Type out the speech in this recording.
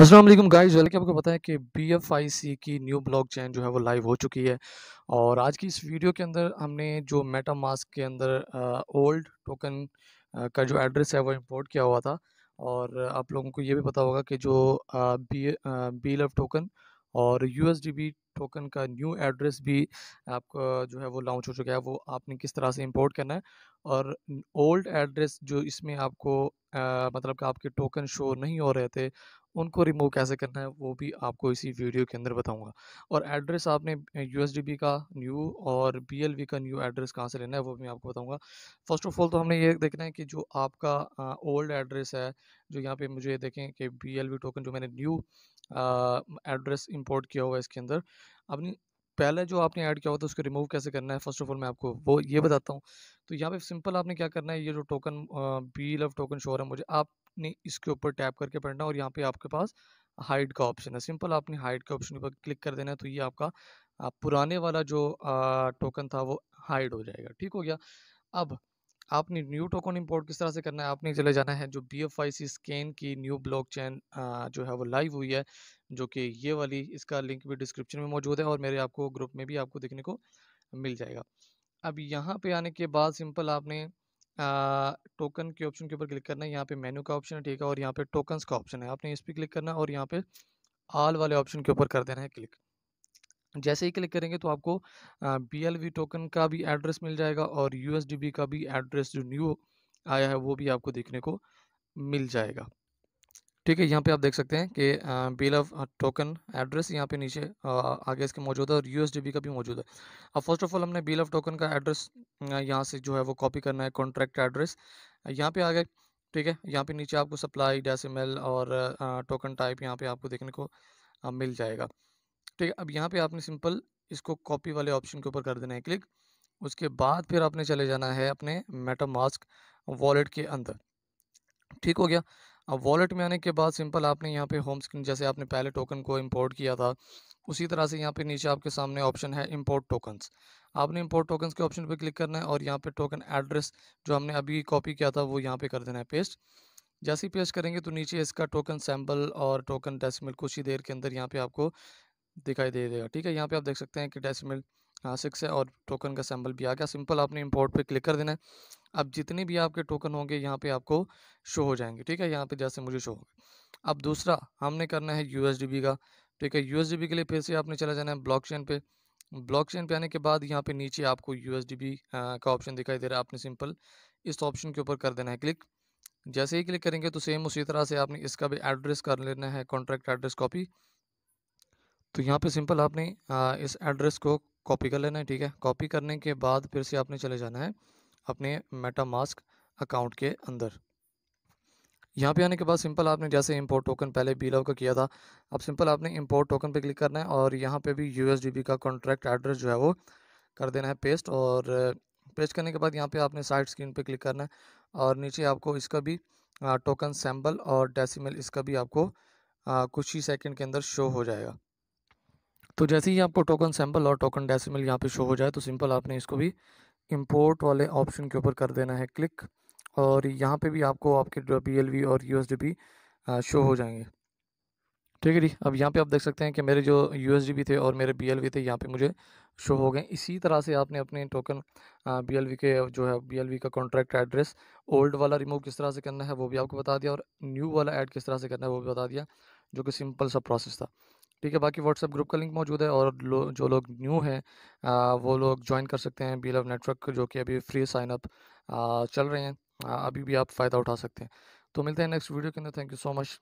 Aslam guys welcome आपको पता है कि बी की न्यू ब्लॉक चैन जो है वो लाइव हो चुकी है और आज की इस वीडियो के अंदर हमने जो मेटा मास्क के अंदर ओल्ड टोकन का जो एड्रेस है वो इंपोर्ट किया हुआ था और आप लोगों को ये भी पता होगा कि जो बी बी लव टोकन और यू टोकन का न्यू एड्रेस भी आपका जो है वो लॉन्च हो चुका है वो आपने किस तरह से इंपोर्ट करना है और ओल्ड एड्रेस जो इसमें आपको आ, मतलब कि आपके टोकन शो नहीं हो रहे थे उनको रिमूव कैसे करना है वो भी आपको इसी वीडियो के अंदर बताऊंगा और एड्रेस आपने यू का न्यू और बी का न्यू एड्रेस कहाँ से लेना है वो भी मैं आपको बताऊंगा फर्स्ट ऑफ ऑल तो हमने ये देखना है कि जो आपका ओल्ड एड्रेस है जो यहाँ पे मुझे देखें कि बी टोकन जो मैंने न्यू एड्रेस इंपोर्ट किया हुआ है इसके अंदर अपनी पहले जो आपने ऐड किया हुआ था उसको रिमूव कैसे करना है फर्स्ट ऑफ ऑल मैं आपको वो ये बताता हूँ तो यहाँ पे सिंपल आपने क्या करना है ये जो टोकन बी लव टोकन शोर है मुझे आपने इसके ऊपर टैप करके पढ़ना और यहाँ पे आपके पास हाइड का ऑप्शन है सिंपल आपने हाइड के ऑप्शन पर क्लिक कर देना है तो ये आपका पुराने वाला जो टोकन था वो हाइड हो जाएगा ठीक हो गया अब आपने न्यू टोकन इंपोर्ट किस तरह से करना है आपने चले जाना है जो B F I C scan की न्यू ब्लॉकचेन जो है वो लाइव हुई है जो कि ये वाली इसका लिंक भी डिस्क्रिप्शन में मौजूद है और मेरे आपको ग्रुप में भी आपको देखने को मिल जाएगा अब यहाँ पे आने के बाद सिंपल आपने टोकन के ऑप्शन के ऊपर क्लिक करना है यहाँ पे मेन्यू का ऑप्शन है ठीक है और यहाँ पे टोकन्स का ऑप्शन है आपने इस पर क्लिक करना है और यहाँ पे आल वाले ऑप्शन के ऊपर कर देना है क्लिक जैसे ही क्लिक करेंगे तो आपको बी एल वी टोकन का भी एड्रेस मिल जाएगा और यू एस डी बी का भी एड्रेस जो न्यू आया है वो भी आपको देखने को मिल जाएगा ठीक है यहाँ पे आप देख सकते हैं कि बिल ऑफ टोकन एड्रेस यहाँ पे नीचे आगे इसके मौजूद है और यू का भी मौजूद है अब फर्स्ट ऑफ ऑल हमने बिल ऑफ टोकन का एड्रेस यहाँ से जो है वो कॉपी करना है कॉन्ट्रैक्ट एड्रेस यहाँ पे आ गए ठीक है यहाँ पे नीचे आपको सप्लाई डेसिमल और टोकन टाइप यहाँ पे आपको देखने को मिल जाएगा ठीक है अब यहाँ पे आपने सिंपल इसको कॉपी वाले ऑप्शन के ऊपर कर देना है क्लिक उसके बाद फिर आपने चले जाना है अपने मेटा मास्क वॉलेट के अंदर ठीक हो गया अब वॉलेट में आने के बाद सिंपल आपने यहाँ पे होम स्क्रीन जैसे आपने पहले टोकन को इंपोर्ट किया था उसी तरह से यहाँ पे नीचे आपके सामने ऑप्शन है इंपोर्ट टोकन्स आपने इंपोर्ट टोकन्स के ऑप्शन पे क्लिक करना है और यहाँ पे टोकन एड्रेस जो हमने अभी कॉपी किया था वो यहाँ पे कर देना है पेस्ट जैसे ही पेस्ट करेंगे तो नीचे इसका टोकन सैम्पल और टोकन डेसिमल कुछ ही देर के अंदर यहाँ पे आपको दिखाई दे देगा ठीक है यहाँ पे आप देख सकते हैं कि डेसिमल हाँ सिक्स है और टोकन का सैम्पल भी आ गया सिंपल आपने इम्पोर्ट पे क्लिक कर देना है अब जितने भी आपके टोकन होंगे यहाँ पे आपको शो हो जाएंगे ठीक है यहाँ पे जैसे मुझे शो होगा अब दूसरा हमने करना है यू का ठीक है यू के लिए फिर से आपने चला जाना है ब्लॉक चेन पे ब्लॉक चेन पे आने के बाद यहाँ पे नीचे आपको यू का ऑप्शन दिखाई दे रहा है आपने सिंपल इस ऑप्शन के ऊपर कर देना है क्लिक जैसे ही क्लिक करेंगे तो सेम उसी तरह से आपने इसका भी एड्रेस कर लेना है कॉन्ट्रैक्ट एड्रेस कॉपी तो यहाँ पे सिंपल आपने इस एड्रेस को कॉपी कर लेना है ठीक है कॉपी करने के बाद फिर से आपने चले जाना है अपने मेटा मास्क अकाउंट के अंदर यहाँ पे आने के बाद सिंपल आपने जैसे इंपोर्ट टोकन पहले लव का किया था अब सिंपल आपने इंपोर्ट टोकन पे क्लिक करना है और यहाँ पे भी यू का कॉन्ट्रैक्ट एड्रेस जो है वो कर देना है पेस्ट और पेस्ट करने के बाद यहाँ पे आपने साइड स्क्रीन पे क्लिक करना है और नीचे आपको इसका भी टोकन सैम्पल और डेसीमल इसका भी आपको कुछ ही सेकेंड के अंदर शो हो जाएगा तो जैसे ही आपको टोकन सैम्पल और टोकन डेसिमल यहाँ पे शो हो जाए तो सिंपल आपने इसको भी इंपोर्ट वाले ऑप्शन के ऊपर कर देना है क्लिक और यहाँ पे भी आपको आपके बी और यू शो हो जाएंगे ठीक है जी अब यहाँ पे आप देख सकते हैं कि मेरे जो यू थे और मेरे बी थे यहाँ पे मुझे शो हो गए इसी तरह से आपने अपने टोकन बी के जो है बी का कॉन्ट्रैक्ट एड्रेस ओल्ड वाला रिमूव किस तरह से करना है वो भी आपको बता दिया और न्यू वाला ऐड किस तरह से करना है वो भी बता दिया जो कि सिंपल सा प्रोसेस था ठीक है बाकी व्हाट्सएप ग्रुप का लिंक मौजूद है और लो, जो लोग न्यू हैं वो हम्म। लोग ज्वाइन कर सकते हैं बी लव नेटवर्क जो कि अभी फ्री साइनअप चल रहे हैं अभी भी आप फ़ायदा उठा सकते हैं तो मिलते हैं नेक्स्ट वीडियो के अंदर थैंक यू सो मच